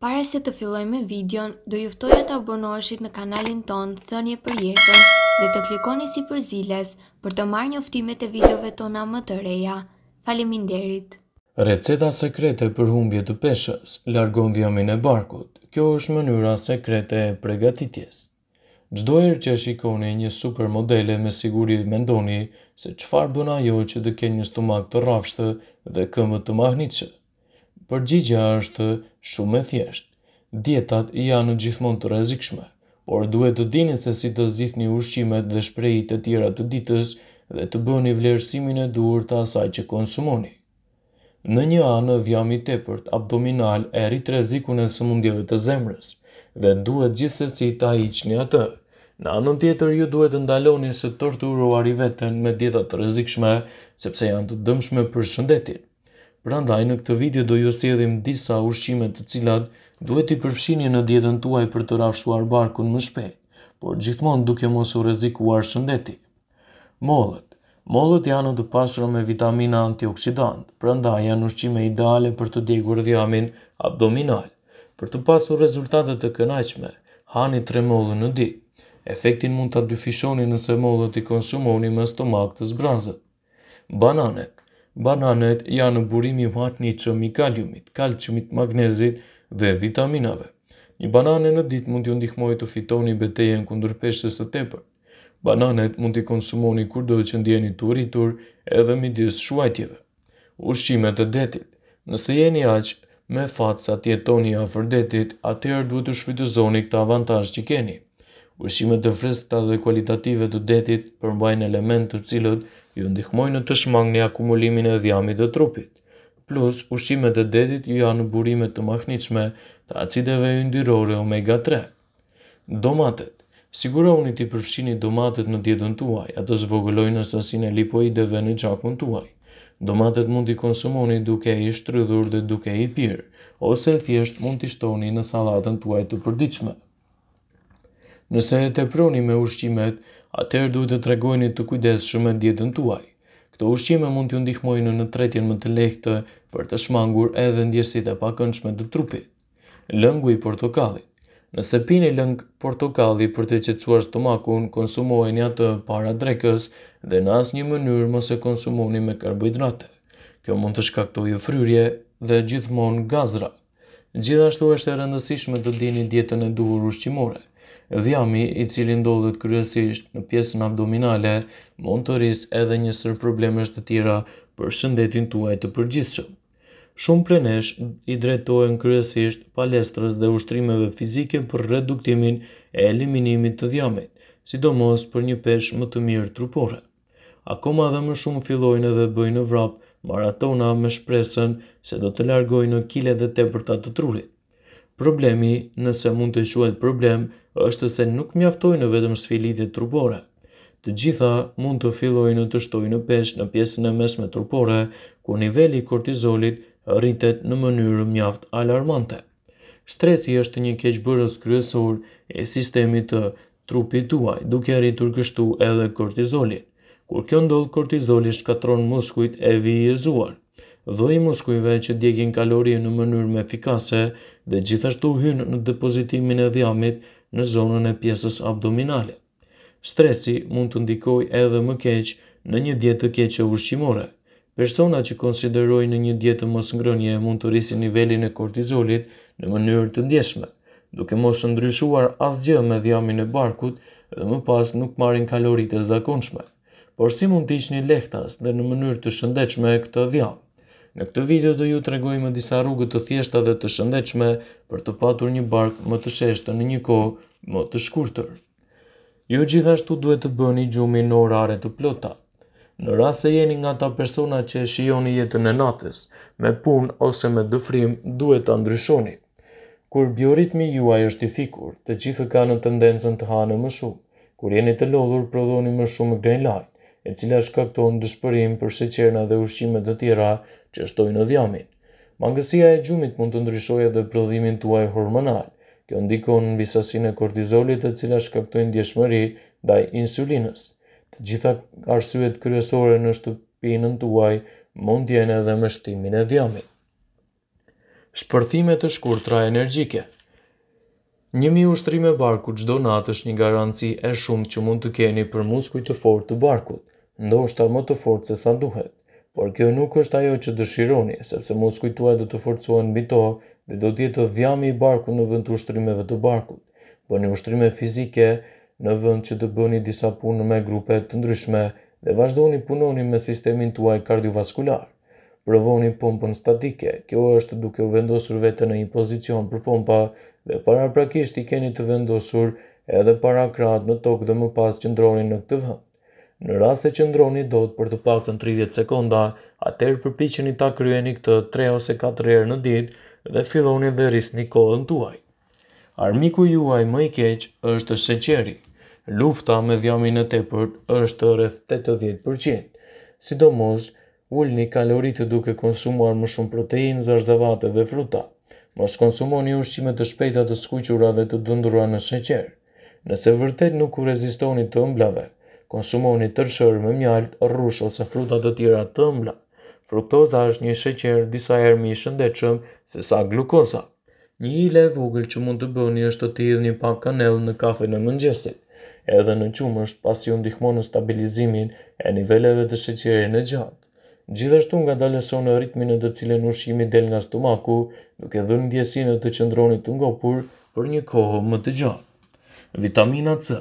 Pare se të filloj me videon, do e të abonoheshit në kanalin ton Thënje për jetën dhe të klikoni si për ziles për të marrë njoftimet e videove tona më të reja. Faleminderit. Receta sekrete për humbje të peshës, largon dhjamin e barkut, kjo është mënyra sekrete e pregatitjes. Gjdojrë që shikoni një supermodele me siguri mendoni se qfar bëna jo që të kenë një stomak të rafshtë dhe këmë të mahnitshë përgjigja është shumë e thjeshtë. Dietat janë gjithmonë të rrezikshme, por duhet të dini se si të zgjidhni ushqimet dhe shprejit të tjera të ditës dhe të bëni vlerësimin e duhur të asaj që konsumoni. Në një anë dhjami tepërt abdominal e rrit rrezikun e sëmundjeve të zemrës dhe duhet gjithsesi ta hiqni atë. Në anën tjetër ju duhet të ndaloni të torturuar i veten me dieta të rrezikshme sepse janë të dëmshme për shëndetin. Prandaj në këtë video do ju sjellim disa ushqime të cilat duhet i përfshini në dietën tuaj për të rafshuar barkun më shpejt, por gjithmonë duke mos u rrezikuar shëndeti. Mollët. Mollët janë të pasur me vitamina antioksidant, prandaj janë ushqime ideale për të djegur dhjamin abdominal. Për të pasur rezultate të kënaqshme, hani 3 mollë në ditë. Efektin mund të dyfishoni nëse mollët i konsumoni me stomak të zbrazët. Bananet Bananet janë në burimi matë një qëmi kaliumit, kalciumit, magnezit dhe vitaminave. Një banane në ditë mund t'jë ndihmoj të fitoni betejen kundur peshës të tepër. Bananet mund t'i konsumoni kur dojë që ndjeni të rritur edhe midis shuajtjeve. Ushqimet e detit Nëse jeni aqë, me fatë sa tjetoni a fërdetit, atëherë duhet të shfrytëzoni këta avantaj që keni. Ushqimet e freskëta dhe kualitative të detit përmbajnë element të cilët ju ndihmojnë në të shmangni akumulimin e dhjamit dhe trupit. Plus, ushimet e detit ju janë burime të mahniqme të acideve ju ndyrore omega 3. Domatet Sigurohuni të përfshini domatet në dietën tuaj, ato zvogëlojnë në sasinë e lipoideve në gjakun tuaj. Domatet mund t'i konsumoni duke i shtrydhur dhe duke i pyrë, ose thjesht mund t'i shtoni në salatën tuaj të përdiqme. Nëse e të proni me ushqimet, atëherë duhet të tregojni të kujdes shumë e djetën tuaj. Këto ushqime mund të ndihmojnë në tretjen më të lehte për të shmangur edhe ndjesit e pakënçme të trupit. Lëngu i portokalli Nëse pini lëng portokalli për të qetësuar stomakun, konsumojeni atë para drekës dhe në asnjë mënyrë mos e konsumoni me karbohidrate. Kjo mund të shkaktojë fryrje dhe gjithmonë gazra. Gjithashtu është e rëndësishme të dini dietën e duhur ushqimore. Dhjami, i cili ndodhet kryesisht në pjesën abdominale, mund të rrisë edhe njësër problemesht të tjera për shëndetin tuaj të përgjithshëm. Shumë prenesh i drejtojnë kryesisht palestrës dhe ushtrimeve fizike për reduktimin e eliminimit të dhjamit, sidomos për një pesh më të mirë trupore. Akoma dhe më shumë fillojnë edhe bëjnë vrapë maratona me shpresën se do të largojnë në kile dhe tepërta të trurit. Problemi, nëse mund të quhet problem, është se nuk mjaftoj në vetëm sfilitit trupore. Të gjitha mund të fillojnë në të shtoj në pesh në pjesën e mesme trupore, ku nivelli kortizolit rritet në mënyrë mjaft alarmante. Stresi është një keqë bërës kryesor e sistemi të trupi tuaj, duke rritur kështu edhe kortizolin. Kur kjo ndodh, kortizoli shkatron muskuit e vijezuar, dhoi muskujve që djegin kalori në mënyrë me efikase dhe gjithashtu hynë në depozitimin e dhjamit në zonën e pjesës abdominale. Stresi mund të ndikoj edhe më keq në një djetë të keqë ushqimore. Persona që konsideroj në një djetë mos ngrënje mund të risi nivelin e kortizolit në mënyrë të ndjeshme, duke mos ndryshuar asgjë me dhjamin e barkut dhe më pas nuk marin kalorit e zakonshme. Por si mund të një lehtas dhe në mënyrë të shëndechme këtë dhjamë? Në këtë video do ju të regojme disa rrugët të thjeshta dhe të shëndechme për të patur një bark më të sheshtë në një ko më të shkurëtër. Ju jo gjithashtu duhet të bëni gjumi në orare të plota. Në rrasë e jeni nga ta persona që e shioni jetën e natës, me pun ose me dëfrim duhet të ndryshoni. Kur bioritmi juaj është i fikur, të gjithë ka në tendenzën të hanë më shumë. Kur jeni të lodhur, prodhoni më shumë grenjë e cila shkakton dëshpërim për sheqerna dhe ushqimet të tjera që shtojnë në dhjamin. Mangësia e gjumit mund të ndryshoj edhe prodhimin tuaj hormonal. Kjo ndikon në bisasin e kortizolit e cila shkaktojnë ndjeshmëri daj insulinës. Të gjitha arsyet kryesore në shtëpinën tuaj mund tjene edhe mështimin e dhjamit. Shpërthime të shkurtra energjike Njëmi ushtrime barku gjdo natë është një garanci e shumë që mund të keni për muskuj të fort të barkut, ndo është ta më të fort se sa duhet. Por kjo nuk është ajo që dëshironi, sepse muskuj tuaj do të forcuan në bito dhe do tjetë të dhjami i barku në vënd të ushtrimeve të barkut. Bëni ushtrime fizike në vënd që të bëni disa punë me grupet të ndryshme dhe vazhdoni punoni me sistemin tuaj kardiovaskular provoni pompën statike. Kjo është duke u vendosur vetë në një pozicion për pompa dhe para prakisht i keni të vendosur edhe para kratë në tokë dhe më pas qëndroni në këtë vënd. Në rast se qëndroni do të për të pak të në 30 sekonda, atër përpichini ta kryeni këtë 3 ose 4 rrë në ditë dhe filloni dhe një kohën tuaj. Armiku juaj më i keq është sheqeri. Lufta me dhjamin e tepërt është rreth 80%. Sidomos, ulni kaloritë duke konsumuar më shumë protein, zarzavate dhe fruta. Mos konsumoni ushqime të shpejta të skuqura dhe të dëndrua në sheqer. Nëse vërtet nuk u rezistoni të ëmblave, konsumoni tërshër me mjalt, rrush ose fruta të tjera të ëmbla. Fruktoza është një sheqer disa herë më i shëndetshëm se sa glukoza. Një ile vogël që mund të bëni është të tijdh një pak kanell në kafe në mëngjesit. Edhe në qumë është pasi ju në stabilizimin e niveleve të sheqeri në gjatë. Gjithashtu nga dalëson e ritmin në të cilën ushimi del nga stomaku, duke dhënë ndjesinë e të qëndronit të ngopur për një kohë më të gjatë. Vitamina C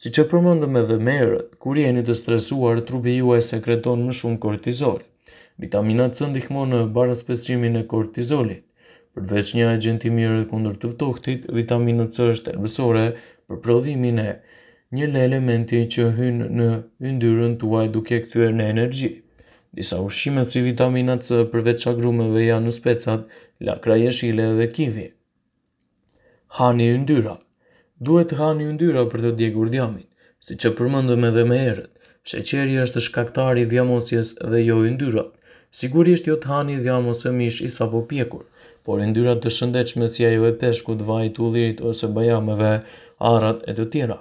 Si që me dhe merët, kur jeni të stresuar, trupi juaj sekreton më shumë kortizol. Vitamina C ndihmon në barës pesrimin e kortizolit. Përveç një agent i mirë kundër të vtohtit, vitamina C është erbësore për prodhimin e një elementi që hyn në yndyrën tuaj duke kthyer në energji. Disa ushqime si vitamina C përveç çagrumeve janë në specat, lakra jeshile dhe kivi. Hani yndyra. Duhet të hani yndyra për të djegur dhjamin, siç e përmendëm edhe më herët. Sheqeri është shkaktari i dhjamosjes dhe jo yndyra. Sigurisht jo të hani dhjamosë ose mish i sapo pjekur, por yndyra të shëndetshme si ajo e peshkut, vajit, ullirit ose bajameve, arrat e të tjera.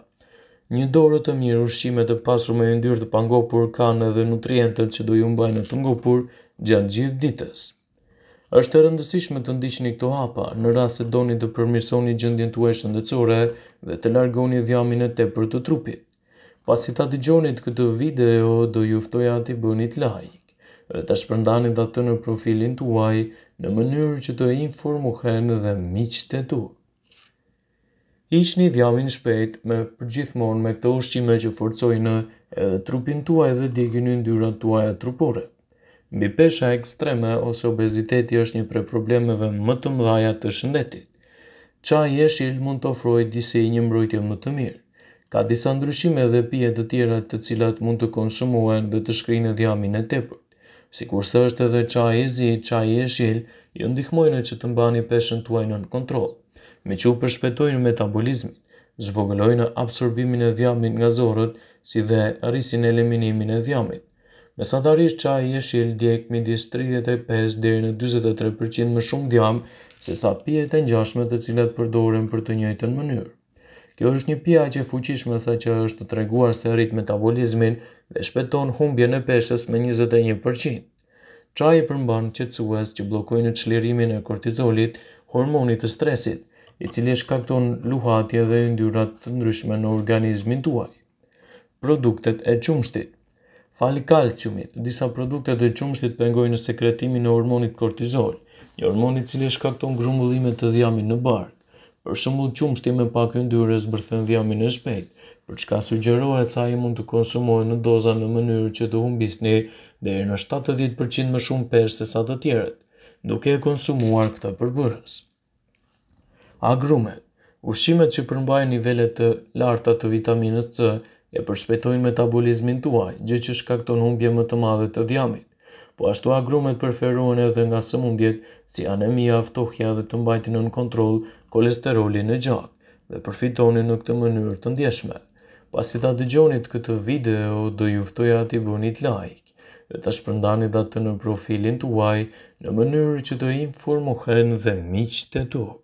Një dorë të mirë ushqime të pasur me yndyrë të pangopur kanë edhe nutrientët që do ju mbajnë të ngopur gjatë gjithë ditës. Është e rëndësishme të ndiqni këto hapa në rast se doni të përmirësoni gjendjen tuaj shëndetësore dhe të largoni dhjamin e tepër të trupit. Pasi ta dëgjoni këtë video, do ju ftoja të bëni like dhe ta shpërndani atë në profilin tuaj në mënyrë që të informohen dhe miqtë tuaj. Iqë një dhjavin shpejt me përgjithmon me këtë ushqime që forcojnë trupin tuaj dhe digin një ndyra tuaj trupore. Mbi pesha ekstreme ose obeziteti është një pre problemeve më të mdhaja të shëndetit. Qaj e shil mund të ofroj disi një mbrojtje më të mirë. Ka disa ndryshime dhe pjetë të tjera të cilat mund të konsumohen dhe të shkri në dhjamin e tepër. Si kur së është edhe qaj e zi, qaj e shil, ju ndihmojnë që të mbani peshen tuaj në kontrolë me që u përshpetojnë metabolizmi, zvogëlojnë absorbimin e dhjamit nga zorët, si dhe rrisin e eliminimin e dhjamit. Me sa i e shil djek 35 dhe në 23% më shumë dhjam, se sa pje të njashmet të cilat përdoren për të njëjtën mënyrë. Kjo është një pia që fuqishme sa që është të treguar se rrit metabolizmin dhe shpeton humbje në peshes me 21%. Qaj i përmban që të që blokojnë të e kortizolit, hormonit të stresit, i cili shkakton luhatje dhe yndyrat të ndryshme në organizmin tuaj. Produktet e qumshtit Fali kalciumit, disa produktet e qumshtit pengojnë në sekretimin e hormonit kortizol, një hormonit cili shkakton grumbullimet të dhjamin në bark. Për shumull qumshti me pak yndyrë zbërthën dhjamin në shpejt, për çka sugjerohet sa i mund të konsumohet në doza në mënyrë që të humbisni deri në 70% më shumë peshë se sa të tjerët, duke e konsumuar këtë përbërës agrume. Ushimet që përmbaj nivellet të larta të vitaminës C e përshpetojnë metabolizmin të uaj, gjë që shkakton humbje më të madhe të djamit. Po ashtu agrumet preferohen edhe nga së si anemia, aftohja dhe të mbajti në kontrol kolesterolin në gjak dhe përfitoni në këtë mënyrë të ndjeshme. Pas i ta dëgjonit këtë video, do juftoja ati bunit like dhe të shpërndani datë në profilin të uaj në mënyrë që të informohen dhe miqë të tokë.